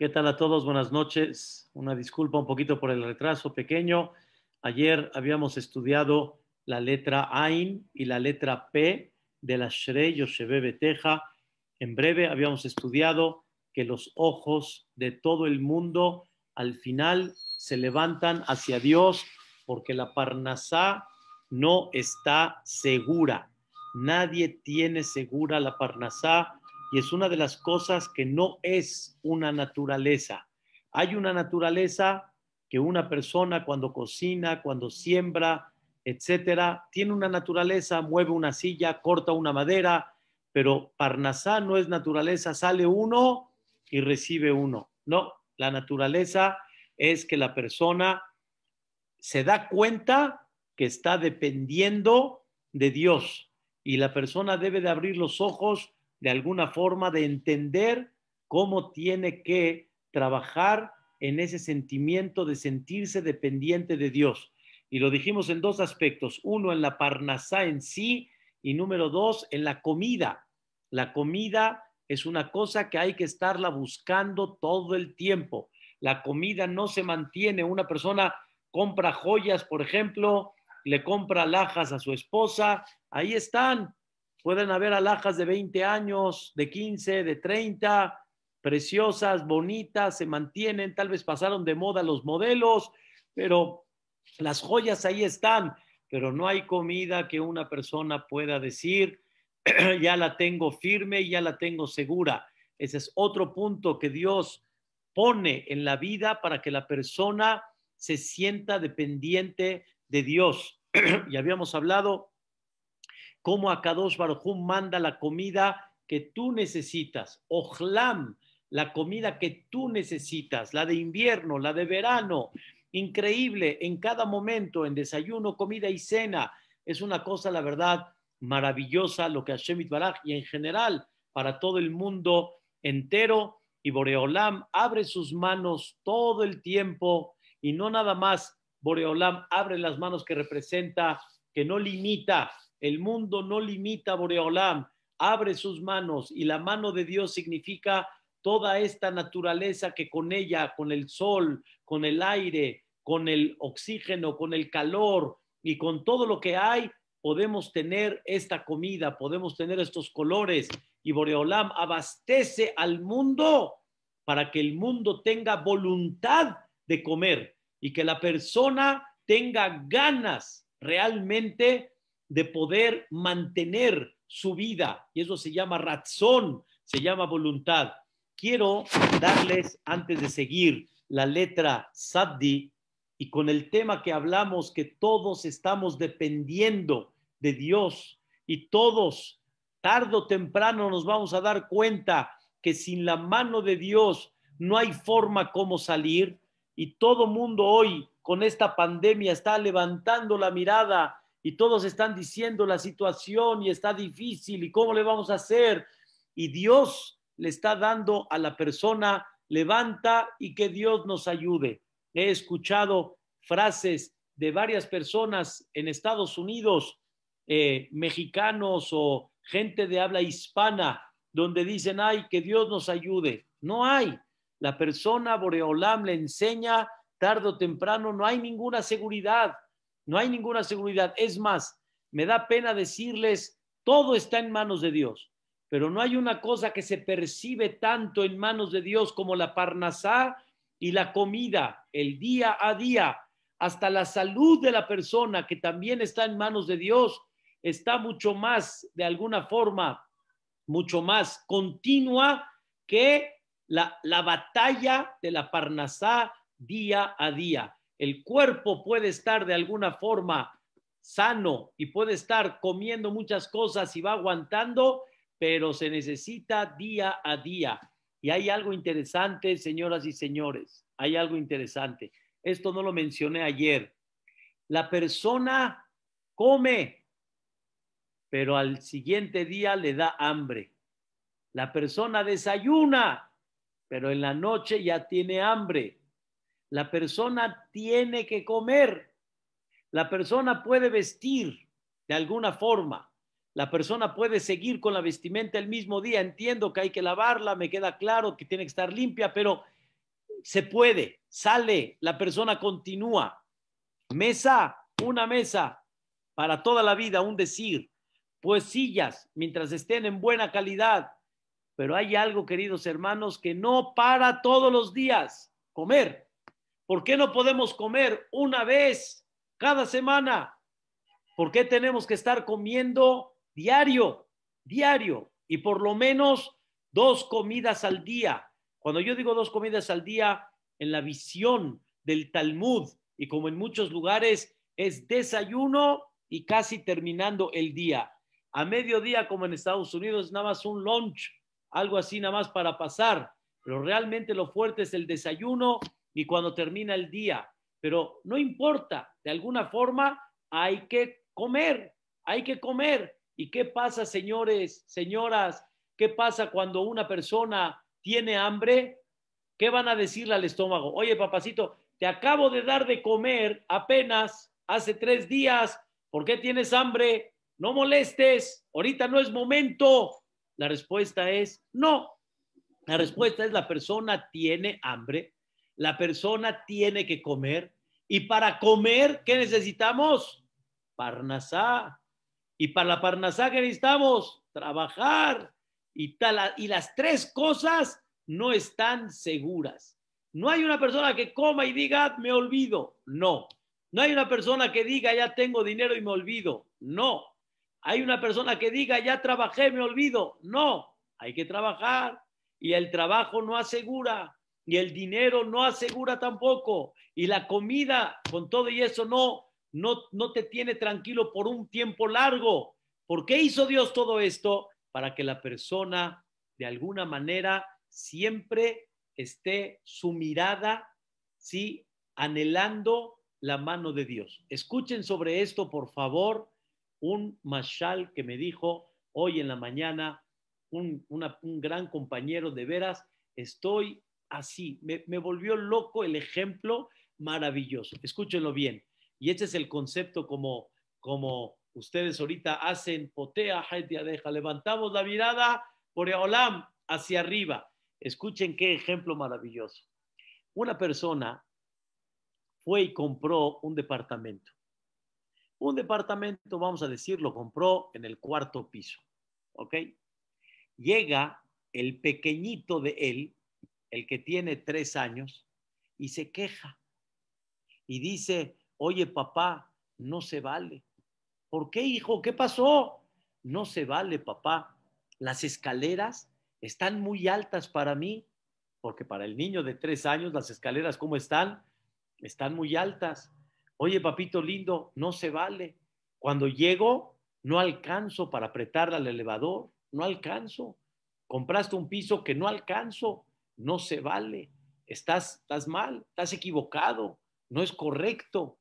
¿Qué tal a todos? Buenas noches. Una disculpa un poquito por el retraso pequeño. Ayer habíamos estudiado la letra Ain y la letra P de la Shrey Yoshebe Beteja. En breve habíamos estudiado que los ojos de todo el mundo al final se levantan hacia Dios porque la Parnasá no está segura. Nadie tiene segura la Parnasá y es una de las cosas que no es una naturaleza. Hay una naturaleza que una persona cuando cocina, cuando siembra, etcétera, tiene una naturaleza, mueve una silla, corta una madera, pero Parnasá no es naturaleza, sale uno y recibe uno. No, la naturaleza es que la persona se da cuenta que está dependiendo de Dios y la persona debe de abrir los ojos de alguna forma de entender cómo tiene que trabajar en ese sentimiento de sentirse dependiente de Dios. Y lo dijimos en dos aspectos. Uno, en la parnasá en sí y número dos, en la comida. La comida es una cosa que hay que estarla buscando todo el tiempo. La comida no se mantiene. Una persona compra joyas, por ejemplo, le compra lajas a su esposa, ahí están, Pueden haber alhajas de 20 años, de 15, de 30, preciosas, bonitas, se mantienen, tal vez pasaron de moda los modelos, pero las joyas ahí están, pero no hay comida que una persona pueda decir, ya la tengo firme, ya la tengo segura. Ese es otro punto que Dios pone en la vida para que la persona se sienta dependiente de Dios. y habíamos hablado cómo Kadosh Hu manda la comida que tú necesitas. Ojlam, la comida que tú necesitas, la de invierno, la de verano. Increíble, en cada momento, en desayuno, comida y cena. Es una cosa, la verdad, maravillosa lo que Hashem Itbaraj y en general para todo el mundo entero. Y Boreolam abre sus manos todo el tiempo y no nada más. Boreolam abre las manos que representa, que no limita, el mundo no limita a Boreolam, abre sus manos y la mano de Dios significa toda esta naturaleza que con ella, con el sol, con el aire, con el oxígeno, con el calor y con todo lo que hay, podemos tener esta comida, podemos tener estos colores y Boreolam abastece al mundo para que el mundo tenga voluntad de comer y que la persona tenga ganas realmente de poder mantener su vida. Y eso se llama razón, se llama voluntad. Quiero darles, antes de seguir, la letra Saddi y con el tema que hablamos, que todos estamos dependiendo de Dios y todos, tarde o temprano, nos vamos a dar cuenta que sin la mano de Dios no hay forma como salir y todo mundo hoy con esta pandemia está levantando la mirada y todos están diciendo la situación y está difícil y cómo le vamos a hacer. Y Dios le está dando a la persona, levanta y que Dios nos ayude. He escuchado frases de varias personas en Estados Unidos, eh, mexicanos o gente de habla hispana, donde dicen, ay, que Dios nos ayude. No hay. La persona Boreolam le enseña tarde o temprano, no hay ninguna seguridad no hay ninguna seguridad. Es más, me da pena decirles, todo está en manos de Dios, pero no hay una cosa que se percibe tanto en manos de Dios como la parnasá y la comida, el día a día, hasta la salud de la persona que también está en manos de Dios, está mucho más, de alguna forma, mucho más continua que la, la batalla de la parnasá día a día el cuerpo puede estar de alguna forma sano y puede estar comiendo muchas cosas y va aguantando, pero se necesita día a día. Y hay algo interesante, señoras y señores, hay algo interesante. Esto no lo mencioné ayer. La persona come, pero al siguiente día le da hambre. La persona desayuna, pero en la noche ya tiene hambre. La persona tiene que comer. La persona puede vestir de alguna forma. La persona puede seguir con la vestimenta el mismo día. Entiendo que hay que lavarla, me queda claro que tiene que estar limpia, pero se puede, sale, la persona continúa. Mesa, una mesa para toda la vida, un decir. Pues sillas, mientras estén en buena calidad. Pero hay algo, queridos hermanos, que no para todos los días, comer. ¿Por qué no podemos comer una vez cada semana? ¿Por qué tenemos que estar comiendo diario, diario y por lo menos dos comidas al día? Cuando yo digo dos comidas al día, en la visión del Talmud y como en muchos lugares es desayuno y casi terminando el día. A mediodía, como en Estados Unidos, nada más un lunch, algo así nada más para pasar, pero realmente lo fuerte es el desayuno ni cuando termina el día, pero no importa, de alguna forma hay que comer, hay que comer. ¿Y qué pasa, señores, señoras? ¿Qué pasa cuando una persona tiene hambre? ¿Qué van a decirle al estómago? Oye, papacito, te acabo de dar de comer apenas hace tres días, ¿por qué tienes hambre? No molestes, ahorita no es momento. La respuesta es no. La respuesta es la persona tiene hambre la persona tiene que comer. Y para comer, ¿qué necesitamos? Parnasá. Y para la Parnasá, ¿qué necesitamos? Trabajar. Y, tal, y las tres cosas no están seguras. No hay una persona que coma y diga, ah, me olvido. No. No hay una persona que diga, ya tengo dinero y me olvido. No. Hay una persona que diga, ya trabajé, me olvido. No. Hay que trabajar. Y el trabajo no asegura y el dinero no asegura tampoco, y la comida con todo y eso no, no, no te tiene tranquilo por un tiempo largo. ¿Por qué hizo Dios todo esto? Para que la persona de alguna manera siempre esté su mirada, sí, anhelando la mano de Dios. Escuchen sobre esto, por favor, un mashal que me dijo hoy en la mañana un, un gran compañero de veras. Estoy así. Me, volvió loco el ejemplo maravilloso. Escúchenlo bien. Y este es el concepto como, como ustedes ahorita hacen. Potea, deja. Levantamos la mirada por Olam hacia arriba. Escuchen qué ejemplo maravilloso. Una persona fue y compró un departamento. Un departamento, vamos a decir, lo compró en el cuarto piso. ¿Ok? Llega el pequeñito de él el que tiene tres años, y se queja y dice, oye papá, no se vale. ¿Por qué hijo? ¿Qué pasó? No se vale papá. Las escaleras están muy altas para mí, porque para el niño de tres años las escaleras, ¿cómo están? Están muy altas. Oye papito lindo, no se vale. Cuando llego, no alcanzo para apretar al elevador, no alcanzo. Compraste un piso que no alcanzo no se vale, estás, estás mal, estás equivocado, no es correcto.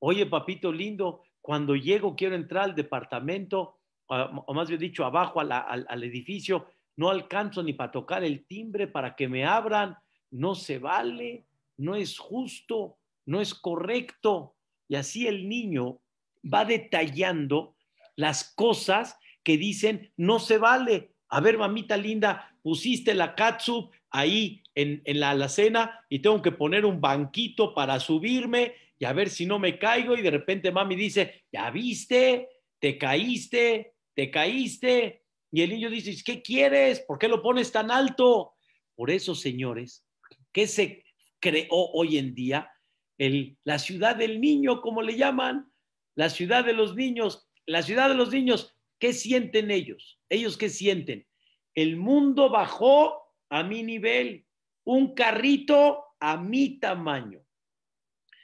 Oye, papito lindo, cuando llego quiero entrar al departamento, o más bien dicho, abajo al, al edificio, no alcanzo ni para tocar el timbre para que me abran, no se vale, no es justo, no es correcto. Y así el niño va detallando las cosas que dicen no se vale. A ver, mamita linda, pusiste la catsup ahí en, la alacena y tengo que poner un banquito para subirme y a ver si no me caigo y de repente mami dice, ya viste, te caíste, te caíste. Y el niño dice, ¿qué quieres? ¿Por qué lo pones tan alto? Por eso, señores, que se creó hoy en día? El, la ciudad del niño, como le llaman, la ciudad de los niños, la ciudad de los niños, ¿qué sienten ellos? ¿Ellos qué sienten? El mundo bajó a mi nivel, un carrito a mi tamaño,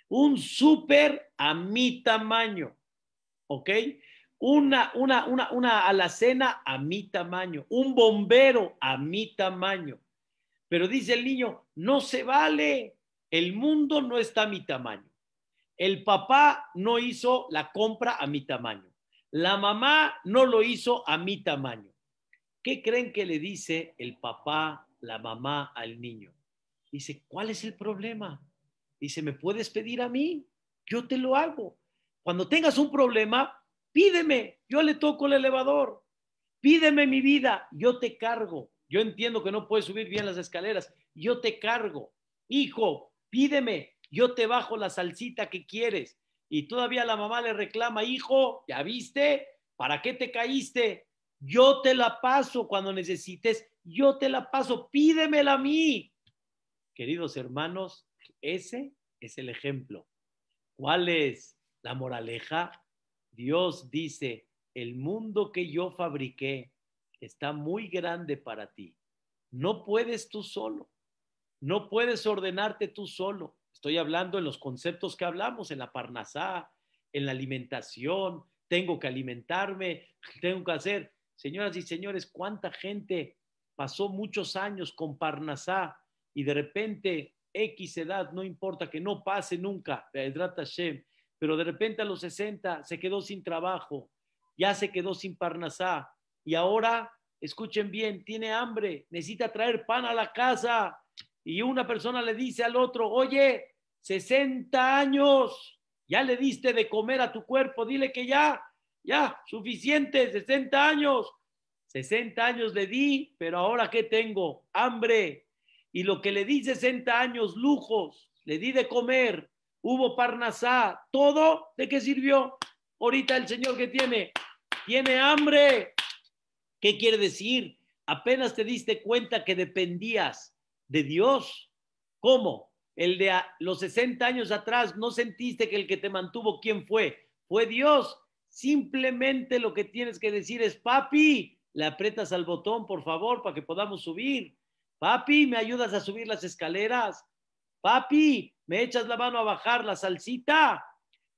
un súper a mi tamaño, ¿ok? Una, una, una, una alacena a mi tamaño, un bombero a mi tamaño. Pero dice el niño, no se vale, el mundo no está a mi tamaño. El papá no hizo la compra a mi tamaño. La mamá no lo hizo a mi tamaño. ¿Qué creen que le dice el papá la mamá al niño. Dice, ¿cuál es el problema? Dice, ¿me puedes pedir a mí? Yo te lo hago. Cuando tengas un problema, pídeme, yo le toco el elevador. Pídeme mi vida, yo te cargo. Yo entiendo que no puedes subir bien las escaleras, yo te cargo. Hijo, pídeme, yo te bajo la salsita que quieres. Y todavía la mamá le reclama, hijo, ¿ya viste? ¿Para qué te caíste? Yo te la paso cuando necesites yo te la paso, pídemela a mí. Queridos hermanos, ese es el ejemplo. ¿Cuál es la moraleja? Dios dice, el mundo que yo fabriqué está muy grande para ti. No puedes tú solo, no puedes ordenarte tú solo. Estoy hablando en los conceptos que hablamos, en la parnasá, en la alimentación, tengo que alimentarme, tengo que hacer. Señoras y señores, ¿cuánta gente pasó muchos años con Parnasá y de repente X edad, no importa que no pase nunca, pero de repente a los 60 se quedó sin trabajo, ya se quedó sin Parnasá y ahora, escuchen bien, tiene hambre, necesita traer pan a la casa y una persona le dice al otro, oye, 60 años, ya le diste de comer a tu cuerpo, dile que ya, ya, suficiente, 60 años, 60 años le di, pero ahora ¿qué tengo? Hambre. Y lo que le di 60 años, lujos, le di de comer, hubo parnasá, todo, ¿de qué sirvió? Ahorita el Señor que tiene, tiene hambre. ¿Qué quiere decir? Apenas te diste cuenta que dependías de Dios. ¿Cómo? El de los 60 años atrás, ¿no sentiste que el que te mantuvo, quién fue? Fue Dios. Simplemente lo que tienes que decir es, papi, le apretas al botón, por favor, para que podamos subir. Papi, ¿me ayudas a subir las escaleras? Papi, ¿me echas la mano a bajar la salsita?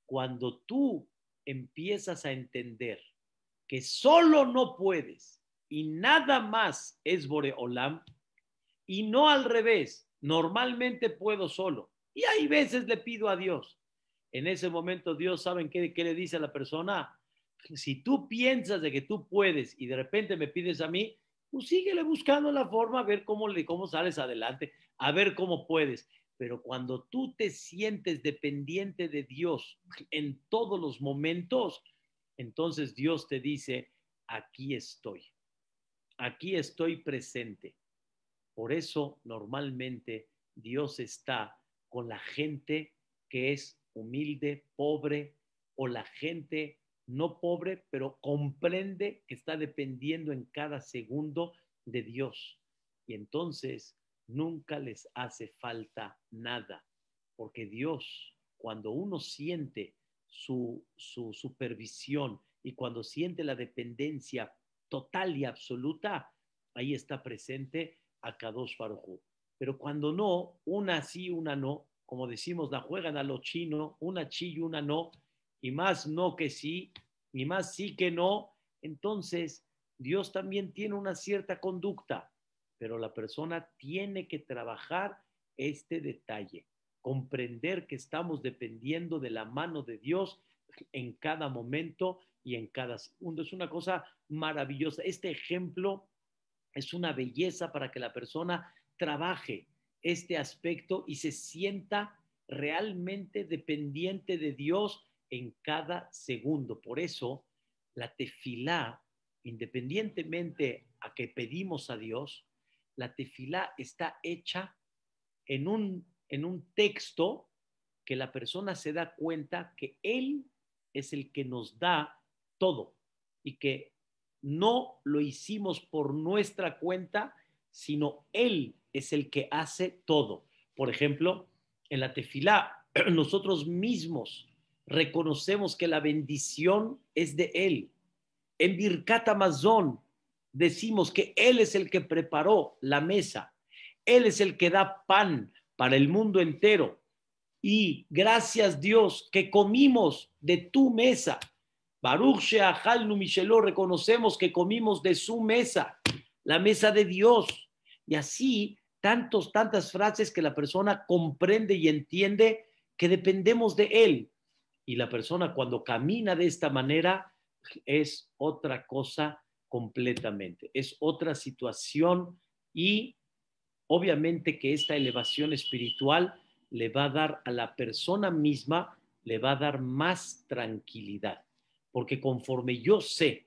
Cuando tú empiezas a entender que solo no puedes y nada más es Boreolam, y no al revés, normalmente puedo solo. Y hay veces le pido a Dios. En ese momento Dios, ¿saben qué, qué le dice a la persona? si tú piensas de que tú puedes y de repente me pides a mí, pues síguele buscando la forma a ver cómo, le, cómo sales adelante, a ver cómo puedes. Pero cuando tú te sientes dependiente de Dios en todos los momentos, entonces Dios te dice, aquí estoy, aquí estoy presente. Por eso normalmente Dios está con la gente que es humilde, pobre, o la gente no pobre, pero comprende que está dependiendo en cada segundo de Dios. Y entonces nunca les hace falta nada, porque Dios, cuando uno siente su, su supervisión y cuando siente la dependencia total y absoluta, ahí está presente a Kadosh Baruj Pero cuando no, una sí, una no, como decimos, la juegan a lo chino, una chi y una no, y más no que sí, y más sí que no, entonces Dios también tiene una cierta conducta, pero la persona tiene que trabajar este detalle, comprender que estamos dependiendo de la mano de Dios en cada momento y en cada segundo. Es una cosa maravillosa. Este ejemplo es una belleza para que la persona trabaje este aspecto y se sienta realmente dependiente de Dios en cada segundo. Por eso la tefilá, independientemente a que pedimos a Dios, la tefilá está hecha en un, en un texto que la persona se da cuenta que Él es el que nos da todo y que no lo hicimos por nuestra cuenta, sino Él es el que hace todo. Por ejemplo, en la tefilá, nosotros mismos reconocemos que la bendición es de Él. En Birkat Amazon decimos que Él es el que preparó la mesa. Él es el que da pan para el mundo entero. Y gracias Dios que comimos de tu mesa. Baruch Nu Micheló, reconocemos que comimos de su mesa, la mesa de Dios. Y así tantos, tantas frases que la persona comprende y entiende que dependemos de Él. Y la persona cuando camina de esta manera es otra cosa completamente, es otra situación y obviamente que esta elevación espiritual le va a dar a la persona misma, le va a dar más tranquilidad, porque conforme yo sé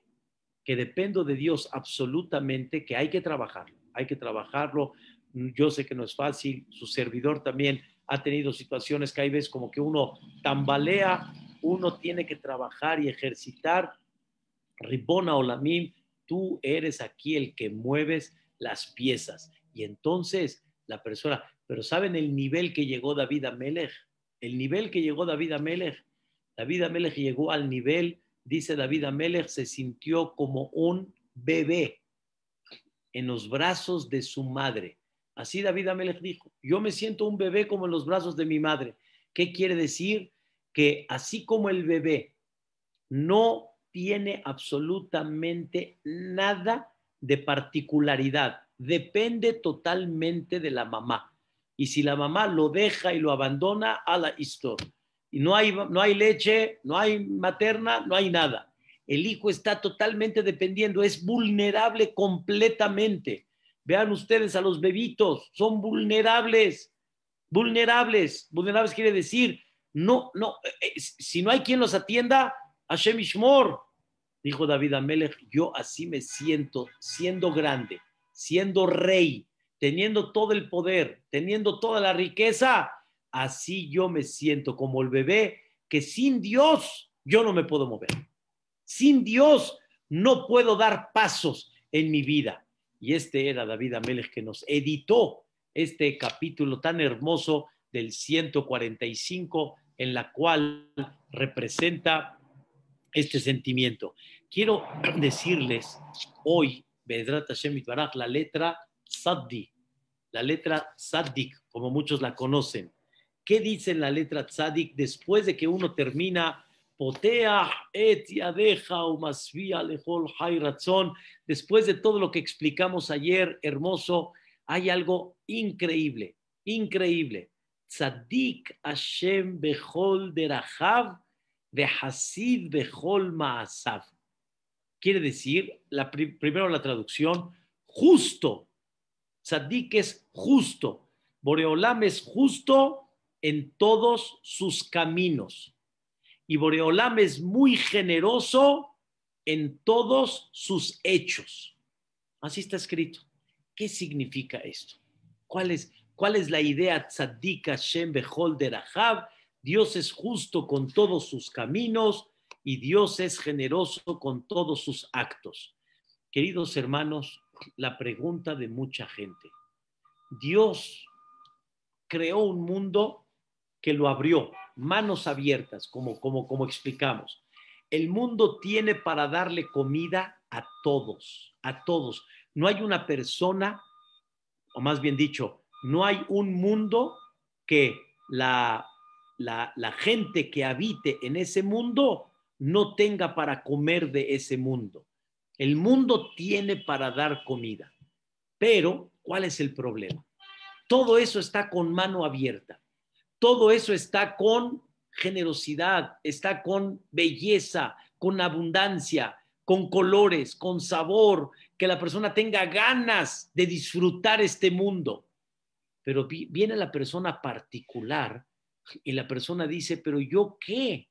que dependo de Dios absolutamente, que hay que trabajarlo, hay que trabajarlo, yo sé que no es fácil, su servidor también ha tenido situaciones que hay veces como que uno tambalea, uno tiene que trabajar y ejercitar. Ribona Olamim, tú eres aquí el que mueves las piezas. Y entonces la persona, pero ¿saben el nivel que llegó David Amelech? El nivel que llegó David Amelech. David Amelech llegó al nivel, dice David Amelech, se sintió como un bebé en los brazos de su madre. Así David Amelech dijo, yo me siento un bebé como en los brazos de mi madre. ¿Qué quiere decir? Que así como el bebé no tiene absolutamente nada de particularidad, depende totalmente de la mamá. Y si la mamá lo deja y lo abandona, a la historia. Y no hay, no hay leche, no hay materna, no hay nada. El hijo está totalmente dependiendo, es vulnerable completamente Vean ustedes a los bebitos, son vulnerables, vulnerables, vulnerables quiere decir, no, no, eh, eh, si no hay quien los atienda, Hashem Ishmor, dijo David Amelech, yo así me siento, siendo grande, siendo rey, teniendo todo el poder, teniendo toda la riqueza, así yo me siento como el bebé que sin Dios yo no me puedo mover. Sin Dios no puedo dar pasos en mi vida. Y este era David Amelech que nos editó este capítulo tan hermoso del 145 en la cual representa este sentimiento. Quiero decirles hoy, Bedrat Hashem Baraj, la letra Saddi, la letra Saddik, como muchos la conocen. ¿Qué dice la letra Saddik después de que uno termina Después de todo lo que explicamos ayer, hermoso, hay algo increíble, increíble. Tzadik Hashem Bechol derachav Behasid Bechol masav. Quiere decir, primero la traducción, justo. Tzadik es justo. Boreolam es justo en todos sus caminos y Boreolam es muy generoso en todos sus hechos. Así está escrito. ¿Qué significa esto? ¿Cuál es, la idea tzadika Shem Dios es justo con todos sus caminos y Dios es generoso con todos sus actos. Queridos hermanos, la pregunta de mucha gente. Dios creó un mundo que lo abrió, manos abiertas, como, como, como explicamos. El mundo tiene para darle comida a todos, a todos. No hay una persona, o más bien dicho, no hay un mundo que la, la, la gente que habite en ese mundo no tenga para comer de ese mundo. El mundo tiene para dar comida. Pero, ¿cuál es el problema? Todo eso está con mano abierta todo eso está con generosidad, está con belleza, con abundancia, con colores, con sabor, que la persona tenga ganas de disfrutar este mundo. Pero viene la persona particular y la persona dice, pero yo qué,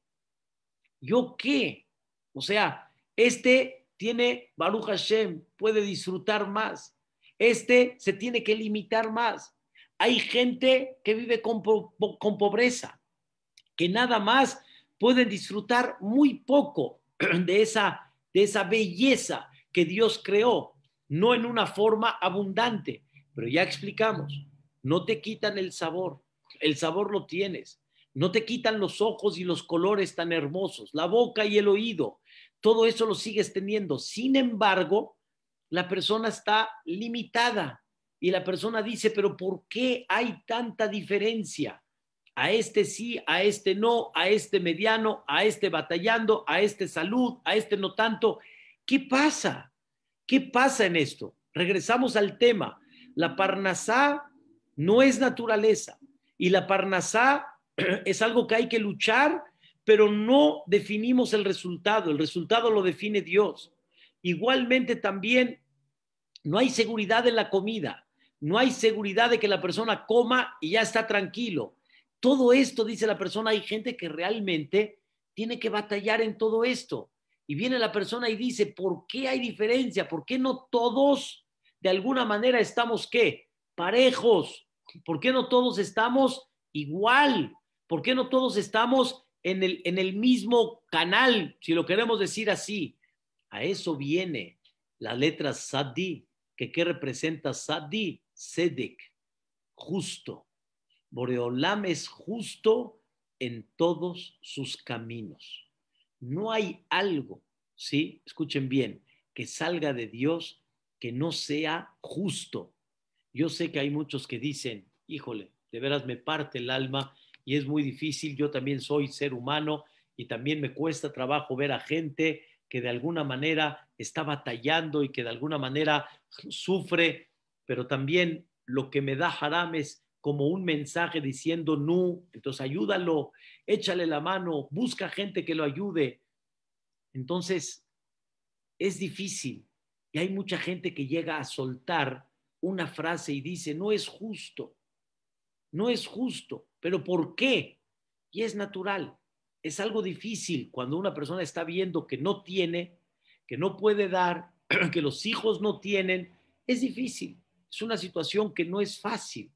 yo qué. O sea, este tiene Baruch Hashem, puede disfrutar más. Este se tiene que limitar más hay gente que vive con, pobreza, que nada más pueden disfrutar muy poco de esa, de esa belleza que Dios creó, no en una forma abundante, pero ya explicamos, no te quitan el sabor, el sabor lo tienes, no te quitan los ojos y los colores tan hermosos, la boca y el oído, todo eso lo sigues teniendo, sin embargo, la persona está limitada y la persona dice, pero ¿por qué hay tanta diferencia? A este sí, a este no, a este mediano, a este batallando, a este salud, a este no tanto. ¿Qué pasa? ¿Qué pasa en esto? Regresamos al tema. La parnasá no es naturaleza y la parnasá es algo que hay que luchar, pero no definimos el resultado. El resultado lo define Dios. Igualmente también no hay seguridad en la comida no hay seguridad de que la persona coma y ya está tranquilo. Todo esto, dice la persona, hay gente que realmente tiene que batallar en todo esto. Y viene la persona y dice, ¿por qué hay diferencia? ¿Por qué no todos de alguna manera estamos qué? Parejos. ¿Por qué no todos estamos igual? ¿Por qué no todos estamos en el, en el mismo canal, si lo queremos decir así? A eso viene la letra Sadi, que qué representa Sadi, Sedek, justo. Boreolam es justo en todos sus caminos. No hay algo, ¿sí? Escuchen bien, que salga de Dios que no sea justo. Yo sé que hay muchos que dicen, híjole, de veras me parte el alma y es muy difícil, yo también soy ser humano y también me cuesta trabajo ver a gente que de alguna manera está batallando y que de alguna manera sufre pero también lo que me da haram es como un mensaje diciendo no, entonces ayúdalo, échale la mano, busca gente que lo ayude. Entonces, es difícil y hay mucha gente que llega a soltar una frase y dice, no es justo, no es justo, pero ¿por qué? Y es natural, es algo difícil cuando una persona está viendo que no tiene, que no puede dar, que los hijos no tienen, es difícil. Es una situación que no es fácil.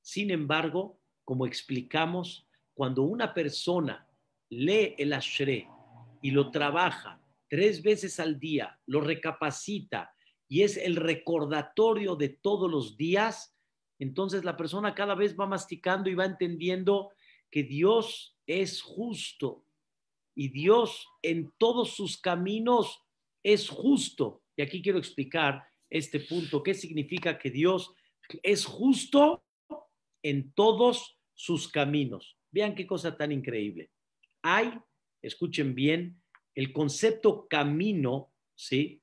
Sin embargo, como explicamos, cuando una persona lee el Ashre y lo trabaja tres veces al día, lo recapacita y es el recordatorio de todos los días, entonces la persona cada vez va masticando y va entendiendo que Dios es justo y Dios en todos sus caminos es justo. Y aquí quiero explicar este punto. ¿Qué significa que Dios es justo en todos sus caminos? Vean qué cosa tan increíble. Hay, escuchen bien, el concepto camino, ¿sí?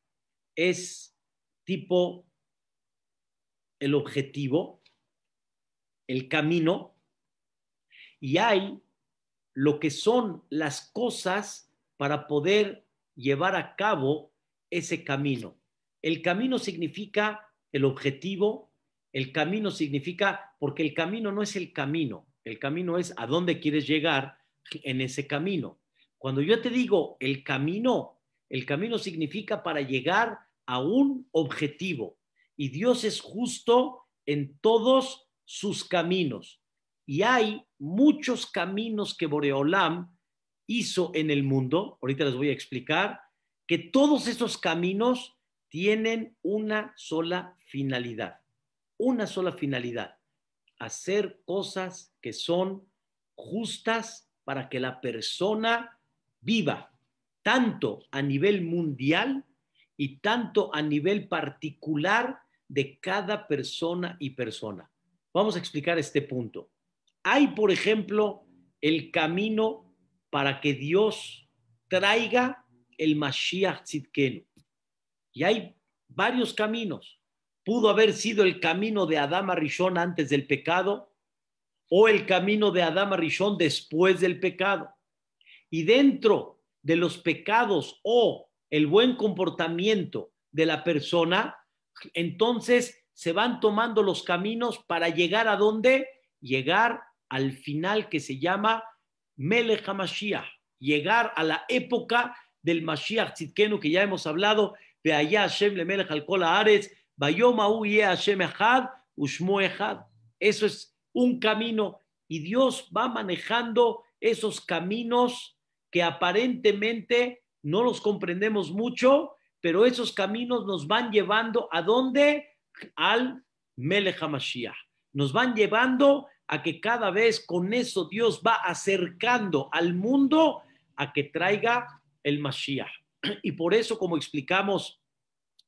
Es tipo el objetivo, el camino, y hay lo que son las cosas para poder llevar a cabo ese camino. El camino significa el objetivo, el camino significa, porque el camino no es el camino, el camino es a dónde quieres llegar en ese camino. Cuando yo te digo el camino, el camino significa para llegar a un objetivo. Y Dios es justo en todos sus caminos. Y hay muchos caminos que Boreolam hizo en el mundo, ahorita les voy a explicar, que todos esos caminos tienen una sola finalidad, una sola finalidad, hacer cosas que son justas para que la persona viva, tanto a nivel mundial y tanto a nivel particular de cada persona y persona. Vamos a explicar este punto. Hay, por ejemplo, el camino para que Dios traiga el Mashiach Tzidkenu. Y hay varios caminos. Pudo haber sido el camino de Adama Rishon antes del pecado o el camino de Adama Rishon después del pecado. Y dentro de los pecados o el buen comportamiento de la persona, entonces se van tomando los caminos para llegar a dónde? Llegar al final que se llama Melech llegar a la época del Mashiach Tzidkenu que ya hemos hablado eso es un camino y Dios va manejando esos caminos que aparentemente no los comprendemos mucho, pero esos caminos nos van llevando a dónde? Al Melech Mashiach. Nos van llevando a que cada vez con eso Dios va acercando al mundo a que traiga el Mashiach. Y por eso, como explicamos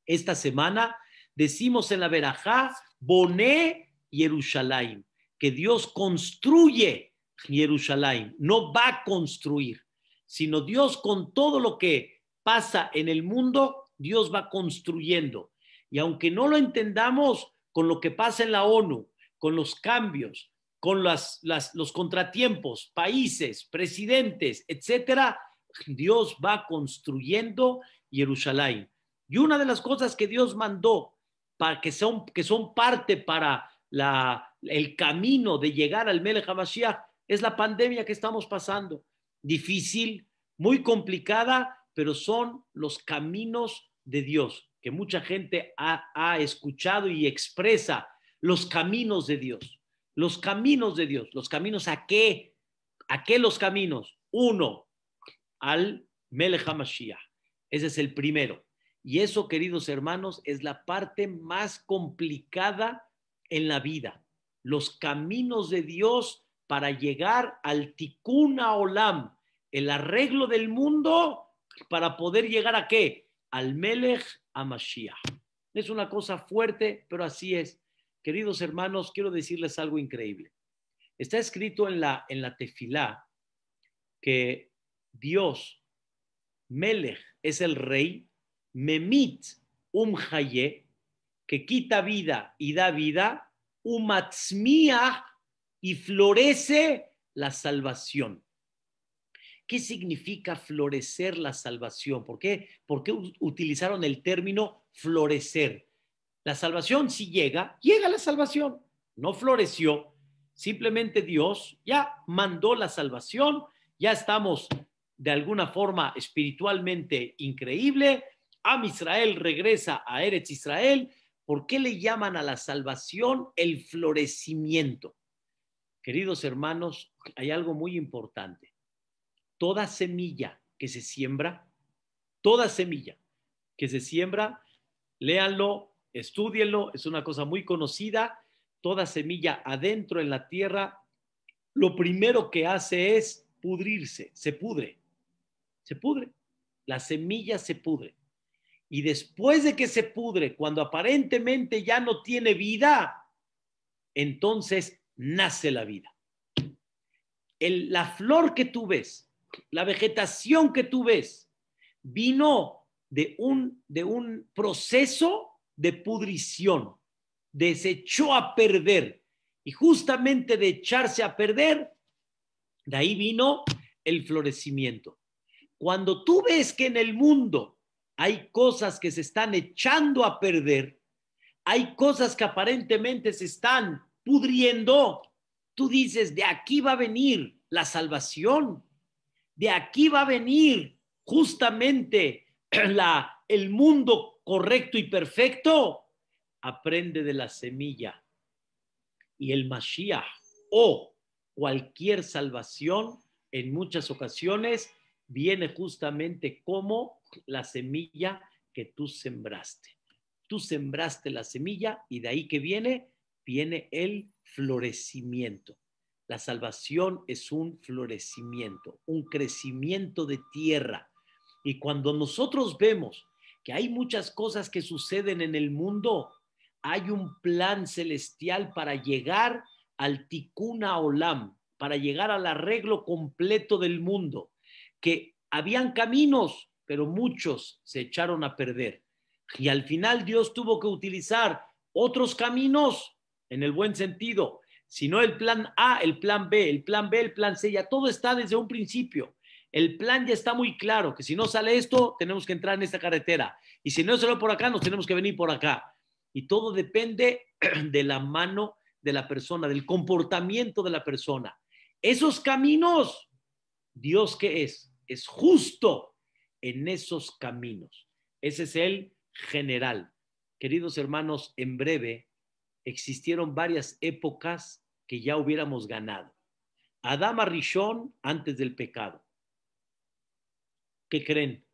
esta semana, decimos en la Berajá, Boné Jerusalén, que Dios construye Jerusalén, no va a construir, sino Dios con todo lo que pasa en el mundo, Dios va construyendo. Y aunque no lo entendamos con lo que pasa en la ONU, con los cambios, con los contratiempos, países, presidentes, etcétera, Dios va construyendo Jerusalén. Y una de las cosas que Dios mandó para que son, que son parte para el camino de llegar al Melech es la pandemia que estamos pasando. Difícil, muy complicada, pero son los caminos de Dios que mucha gente ha, ha escuchado y expresa los caminos de Dios. Los caminos de Dios. ¿Los caminos a qué? ¿A qué los caminos? Uno, al Melech HaMashiach. Ese es el primero. Y eso, queridos hermanos, es la parte más complicada en la vida. Los caminos de Dios para llegar al Tikkun Olam, el arreglo del mundo para poder llegar a qué? Al Melech HaMashiach. Es una cosa fuerte, pero así es. Queridos hermanos, quiero decirles algo increíble. Está escrito en la, en la tefilá que Dios, Melech es el rey, Memit Umhaye, que quita vida y da vida, Umatzmia y florece la salvación. ¿Qué significa florecer la salvación? ¿Por qué? ¿Por qué utilizaron el término florecer? La salvación si llega, llega la salvación. No floreció, simplemente Dios ya mandó la salvación, ya estamos de alguna forma espiritualmente increíble. Am Israel regresa a Eretz Israel. ¿Por qué le llaman a la salvación el florecimiento? Queridos hermanos, hay algo muy importante. Toda semilla que se siembra, toda semilla que se siembra, léanlo, estudienlo, es una cosa muy conocida. Toda semilla adentro en la tierra, lo primero que hace es pudrirse, se pudre se pudre. La semilla se pudre. Y después de que se pudre, cuando aparentemente ya no tiene vida, entonces nace la vida. la flor que tú ves, la vegetación que tú ves, vino de un, de un proceso de pudrición, desechó a perder. Y justamente de echarse a perder, de ahí vino el florecimiento. Cuando tú ves que en el mundo hay cosas que se están echando a perder, hay cosas que aparentemente se están pudriendo, tú dices, de aquí va a venir la salvación, de aquí va a venir justamente la, el mundo correcto y perfecto. Aprende de la semilla y el Mashiach o cualquier salvación en muchas ocasiones viene justamente como la semilla que tú sembraste. Tú sembraste la semilla y de ahí que viene, viene el florecimiento. La salvación es un florecimiento, un crecimiento de tierra. Y cuando nosotros vemos que hay muchas cosas que suceden en el mundo, hay un plan celestial para llegar al tikuna olam, para llegar al arreglo completo del mundo que habían caminos, pero muchos se echaron a perder. Y al final Dios tuvo que utilizar otros caminos en el buen sentido, si no el plan A, el plan B, el plan B, el plan C, ya todo está desde un principio. El plan ya está muy claro, que si no sale esto, tenemos que entrar en esta carretera. Y si no sale por acá, nos tenemos que venir por acá. Y todo depende de la mano de la persona, del comportamiento de la persona. Esos caminos Dios que es, es justo en esos caminos. Ese es el general. Queridos hermanos, en breve existieron varias épocas que ya hubiéramos ganado. Adama Rishon antes del pecado. ¿Qué creen?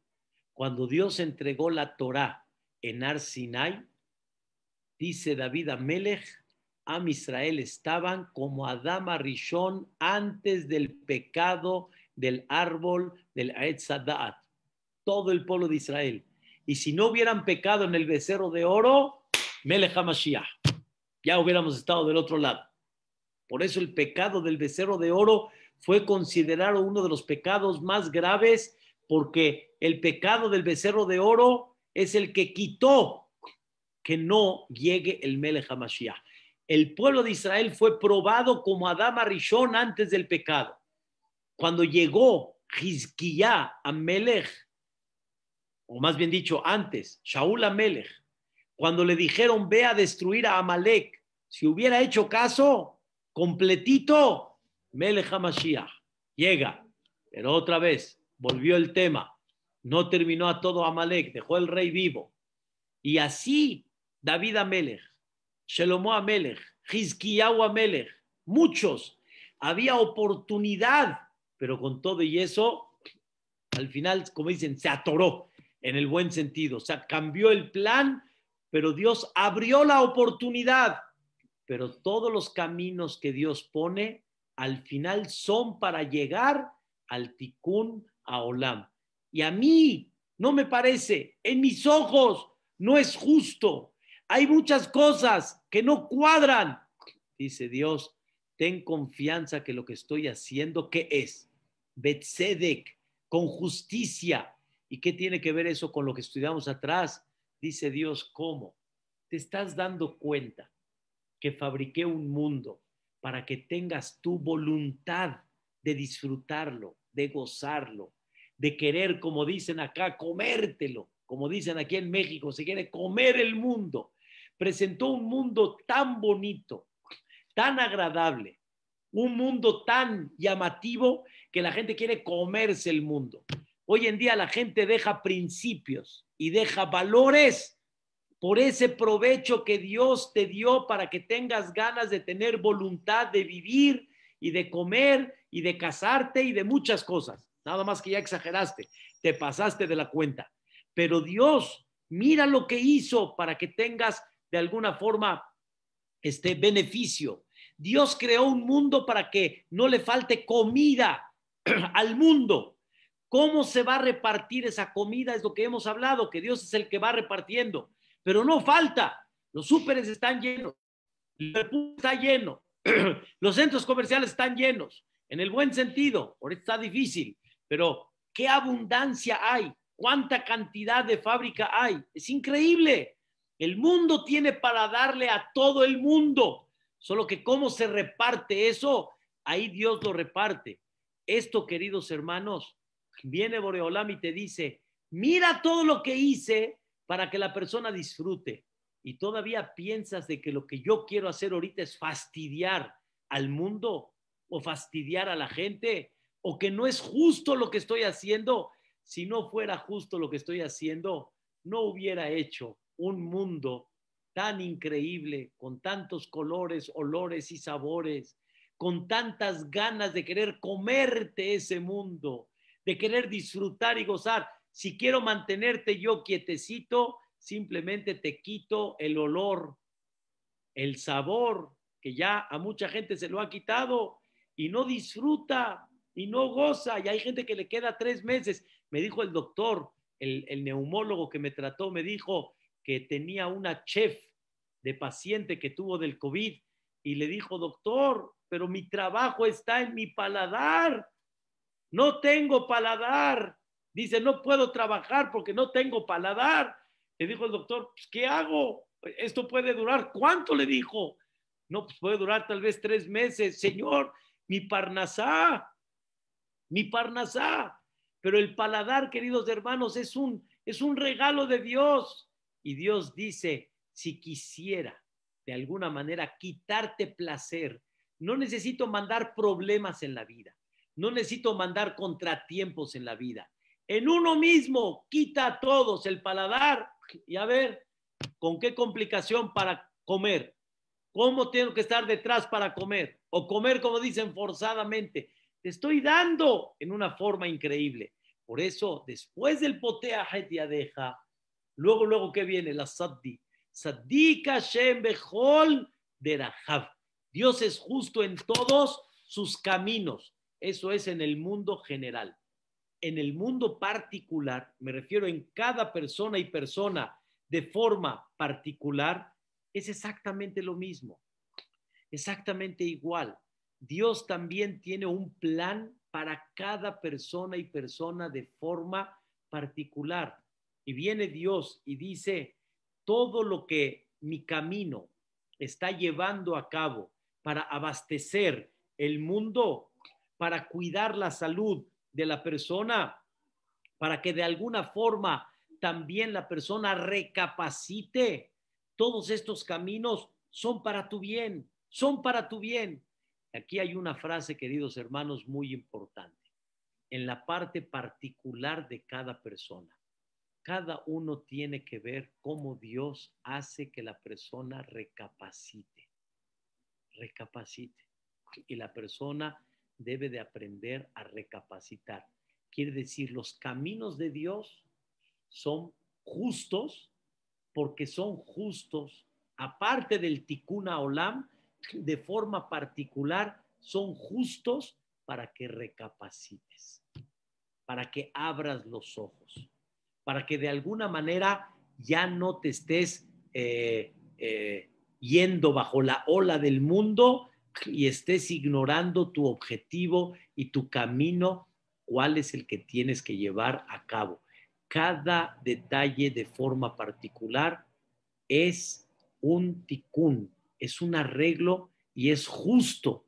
Cuando Dios entregó la Torá en Ar Sinai, dice David Amelech, a Israel estaban como Adama Rishon antes del pecado del árbol del Sadat, todo el pueblo de Israel. Y si no hubieran pecado en el becerro de oro, Melech ya hubiéramos estado del otro lado. Por eso el pecado del becerro de oro fue considerado uno de los pecados más graves, porque el pecado del becerro de oro es el que quitó que no llegue el mele HaMashiach. El pueblo de Israel fue probado como Adama Rishon antes del pecado. Cuando llegó Hizquiyá a Melech, o más bien dicho, antes, Shaul a Melech, cuando le dijeron ve a destruir a Amalek, si hubiera hecho caso completito, Melech Mashiach, llega. Pero otra vez, volvió el tema. No terminó a todo Amalek, dejó el rey vivo. Y así David a Shelomo Amelech, a Melech, muchos. Había oportunidad pero con todo y eso, al final, como dicen, se atoró en el buen sentido, o sea, cambió el plan, pero Dios abrió la oportunidad. Pero todos los caminos que Dios pone al final son para llegar al tikkun olam Y a mí no me parece, en mis ojos no es justo. Hay muchas cosas que no cuadran. Dice Dios, ten confianza que lo que estoy haciendo, ¿qué es? Betzedek, con justicia. ¿Y qué tiene que ver eso con lo que estudiamos atrás? Dice Dios, ¿cómo? Te estás dando cuenta que fabriqué un mundo para que tengas tu voluntad de disfrutarlo, de gozarlo, de querer, como dicen acá, comértelo, como dicen aquí en México, se quiere comer el mundo. Presentó un mundo tan bonito, tan agradable, un mundo tan llamativo que la gente quiere comerse el mundo. Hoy en día la gente deja principios y deja valores por ese provecho que Dios te dio para que tengas ganas de tener voluntad de vivir y de comer y de casarte y de muchas cosas. Nada más que ya exageraste, te pasaste de la cuenta. Pero Dios, mira lo que hizo para que tengas de alguna forma este beneficio. Dios creó un mundo para que no le falte comida, al mundo. ¿Cómo se va a repartir esa comida? Es lo que hemos hablado, que Dios es el que va repartiendo. Pero no falta. Los súperes están llenos. está lleno. Los centros comerciales están llenos. En el buen sentido, por está difícil, pero qué abundancia hay, cuánta cantidad de fábrica hay. Es increíble. El mundo tiene para darle a todo el mundo. Solo que cómo se reparte eso, ahí Dios lo reparte. Esto, queridos hermanos, viene Boreolam y te dice, mira todo lo que hice para que la persona disfrute. Y todavía piensas de que lo que yo quiero hacer ahorita es fastidiar al mundo o fastidiar a la gente o que no es justo lo que estoy haciendo. Si no fuera justo lo que estoy haciendo, no hubiera hecho un mundo tan increíble, con tantos colores, olores y sabores, con tantas ganas de querer comerte ese mundo, de querer disfrutar y gozar. Si quiero mantenerte yo quietecito, simplemente te quito el olor, el sabor, que ya a mucha gente se lo ha quitado y no disfruta y no goza. Y hay gente que le queda tres meses. Me dijo el doctor, el, neumólogo que me trató, me dijo que tenía una chef de paciente que tuvo del COVID y le dijo, doctor, pero mi trabajo está en mi paladar. No tengo paladar. Dice, no puedo trabajar porque no tengo paladar. Le dijo el doctor, pues, ¿qué hago? Esto puede durar. ¿Cuánto le dijo? No, pues puede durar tal vez tres meses. Señor, mi parnasá, mi parnasá. Pero el paladar, queridos hermanos, es un, es un regalo de Dios. Y Dios dice, si quisiera de alguna manera quitarte placer no necesito mandar problemas en la vida. No necesito mandar contratiempos en la vida. En uno mismo quita a todos el paladar y a ver con qué complicación para comer. ¿Cómo tengo que estar detrás para comer? O comer, como dicen, forzadamente. Te estoy dando en una forma increíble. Por eso, después del potea deja, luego, luego, ¿qué viene? La saddi. Saddi kashem de derajab. Dios es justo en todos sus caminos. Eso es en el mundo general. En el mundo particular, me refiero en cada persona y persona de forma particular, es exactamente lo mismo, exactamente igual. Dios también tiene un plan para cada persona y persona de forma particular. Y viene Dios y dice, todo lo que mi camino está llevando a cabo para abastecer el mundo, para cuidar la salud de la persona, para que de alguna forma también la persona recapacite. Todos estos caminos son para tu bien, son para tu bien. Aquí hay una frase, queridos hermanos, muy importante, en la parte particular de cada persona. Cada uno tiene que ver cómo Dios hace que la persona recapacite recapacite. Y la persona debe de aprender a recapacitar. Quiere decir, los caminos de Dios son justos porque son justos, aparte del tikuna olam, de forma particular, son justos para que recapacites, para que abras los ojos, para que de alguna manera ya no te estés eh, eh, yendo bajo la ola del mundo y estés ignorando tu objetivo y tu camino, cuál es el que tienes que llevar a cabo. Cada detalle de forma particular es un ticún, es un arreglo y es justo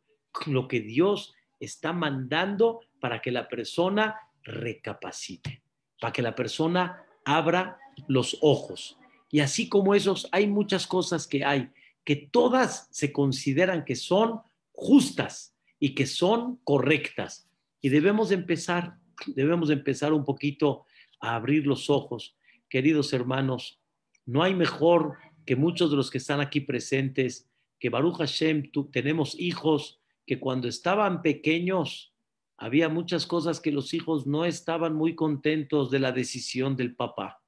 lo que Dios está mandando para que la persona recapacite, para que la persona abra los ojos. Y así como esos, hay muchas cosas que hay que todas se consideran que son justas y que son correctas. Y debemos empezar, debemos empezar un poquito a abrir los ojos. Queridos hermanos, no hay mejor que muchos de los que están aquí presentes, que Baruch Hashem, tenemos hijos que cuando estaban pequeños, había muchas cosas que los hijos no estaban muy contentos de la decisión del papá.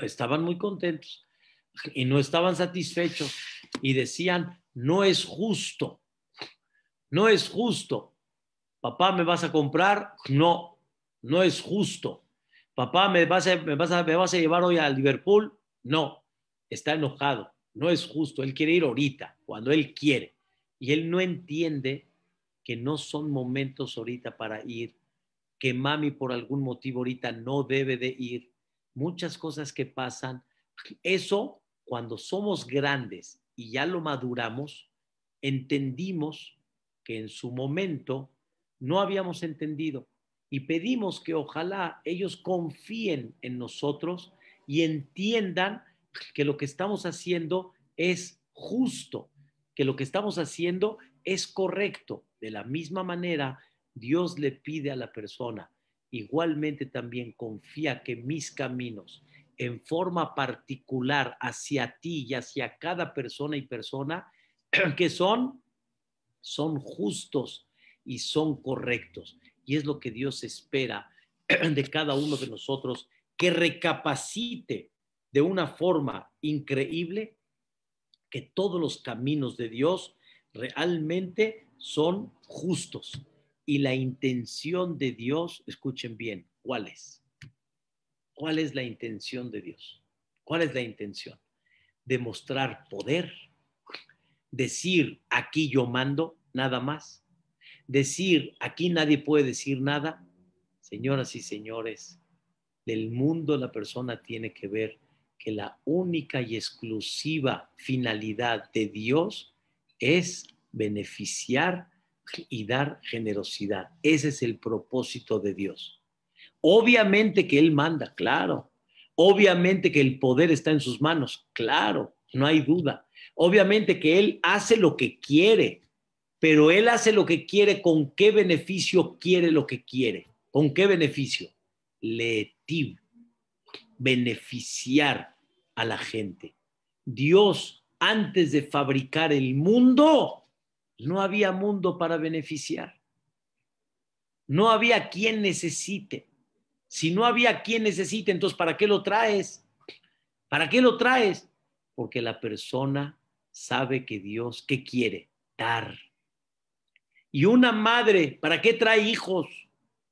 Estaban muy contentos y no estaban satisfechos y decían, no es justo, no es justo. Papá, ¿me vas a comprar? No, no es justo. Papá, ¿me vas a, me vas a, llevar hoy a Liverpool? No, está enojado, no es justo. Él quiere ir ahorita, cuando él quiere. Y él no entiende que no son momentos ahorita para ir, que mami por algún motivo ahorita no debe de ir. Muchas cosas que pasan. Eso cuando somos grandes y ya lo maduramos, entendimos que en su momento no habíamos entendido y pedimos que ojalá ellos confíen en nosotros y entiendan que lo que estamos haciendo es justo, que lo que estamos haciendo es correcto. De la misma manera, Dios le pide a la persona, igualmente también confía que mis caminos en forma particular hacia ti y hacia cada persona y persona que son, son justos y son correctos. Y es lo que Dios espera de cada uno de nosotros, que recapacite de una forma increíble que todos los caminos de Dios realmente son justos. Y la intención de Dios, escuchen bien, ¿cuál es? ¿Cuál es la intención de Dios? ¿Cuál es la intención? Demostrar poder, decir aquí yo mando, nada más. Decir aquí nadie puede decir nada. Señoras y señores, del mundo la persona tiene que ver que la única y exclusiva finalidad de Dios es beneficiar y dar generosidad. Ese es el propósito de Dios. Obviamente que él manda, claro. Obviamente que el poder está en sus manos, claro, no hay duda. Obviamente que él hace lo que quiere, pero él hace lo que quiere, ¿con qué beneficio quiere lo que quiere? ¿Con qué beneficio? Letiv, beneficiar a la gente. Dios, antes de fabricar el mundo, no había mundo para beneficiar. No había quien necesite. Si no había quien necesite, entonces ¿para qué lo traes? ¿Para qué lo traes? Porque la persona sabe que Dios, ¿qué quiere? Dar. Y una madre, ¿para qué trae hijos?